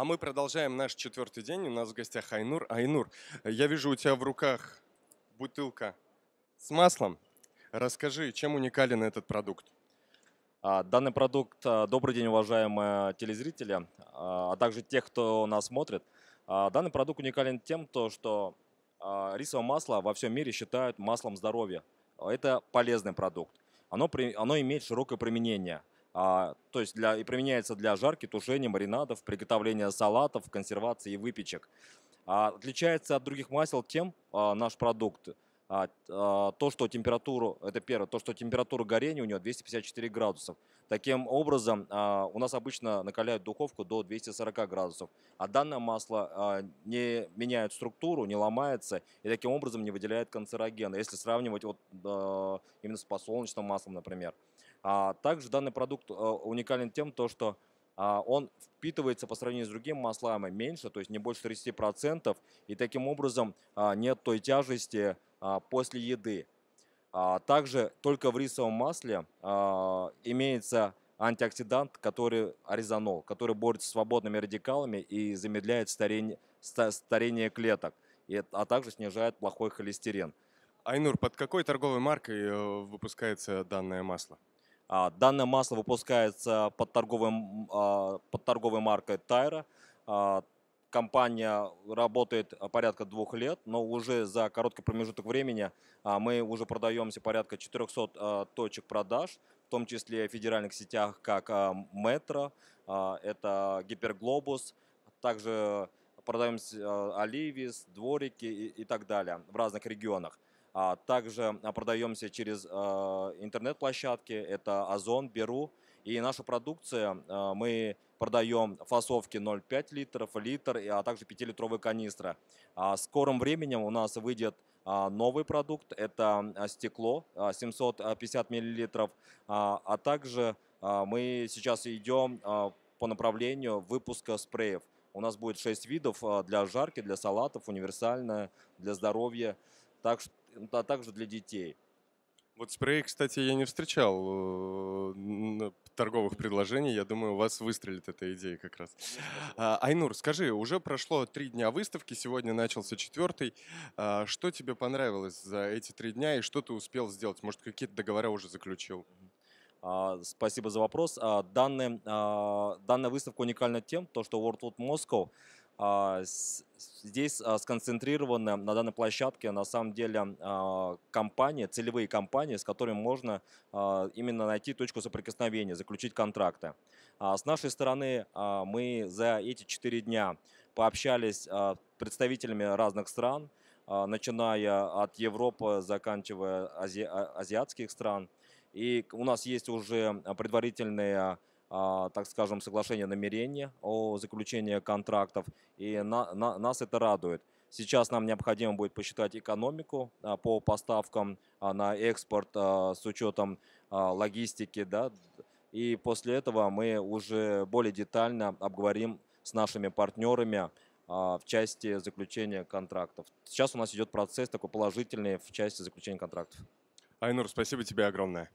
А мы продолжаем наш четвертый день. У нас в гостях Айнур. Айнур, я вижу у тебя в руках бутылка с маслом. Расскажи, чем уникален этот продукт? А, данный продукт, а, добрый день, уважаемые телезрители, а, а также те, кто нас смотрит. Данный продукт уникален тем, то, что рисовое масло во всем мире считают маслом здоровья. Это полезный продукт. Оно, оно имеет широкое применение – а, то есть для, и применяется для жарки, тушения, маринадов, приготовления салатов, консервации и выпечек. А, отличается от других масел тем а, наш продукт, то, что температуру, это первое, то, что температура горения у него 254 градусов. Таким образом, у нас обычно накаляют духовку до 240 градусов, а данное масло не меняет структуру, не ломается и таким образом не выделяет канцерогены, если сравнивать вот, именно с подсолнечным маслом, например. А также данный продукт э, уникален тем, то, что а, он впитывается по сравнению с другими маслами меньше, то есть не больше 30%, и таким образом а, нет той тяжести а, после еды. Также только в рисовом масле имеется антиоксидант, который оризонол, который борется с свободными радикалами и замедляет старение, старение клеток, а также снижает плохой холестерин. Айнур, под какой торговой маркой э, выпускается данное масло? А, данное масло выпускается под, торговой а, под торговой маркой Тайра. Компания работает а, порядка двух лет, но уже за короткий промежуток времени мы уже продаемся порядка 400 точек продаж, в том числе в федеральных сетях, как Метро, это Гиперглобус, также продаемся Оливис, дворики и так далее в разных регионах. А также а, продаемся через а, интернет-площадки, это Озон, Беру. И нашу продукцию мы продаем фасовки 0,5 литров, литр, а также 5-литровые канистры. В временем у нас выйдет новый продукт, это стекло 750 миллилитров а также мы сейчас идем по направлению выпуска спреев. У нас будет 6 видов для жарки, для салатов, универсальное, для здоровья. Так что а также для детей. Вот спрей, кстати, я не встречал э, торговых предложений. Я думаю, у вас выстрелит эта идея как раз. А, Айнур, скажи, уже прошло три дня выставки, сегодня начался четвертый. А, что тебе понравилось за эти три дня и что ты успел сделать? Может, какие-то договора уже заключил? А, спасибо за вопрос. Данная, данная выставка уникальна тем, то, что World Food Moscow а, здесь а, сконцентрированы на данной площадке на самом деле а, компании, целевые компании, с которыми можно именно найти точку соприкосновения, заключить контракты. С нашей стороны мы за эти четыре дня пообщались с представителями разных стран, начиная от Европы, заканчивая ази азиатских стран. И у нас есть уже предварительные а, так скажем, соглашение намерения о заключении контрактов, и на, на, нас это радует. Сейчас нам необходимо будет посчитать экономику а, по поставкам а, на экспорт с учетом логистики, да, и после этого мы уже более детально обговорим с нашими партнерами в части заключения контрактов. Сейчас у нас идет процесс такой положительный в части заключения контрактов. Айнур, спасибо тебе огромное.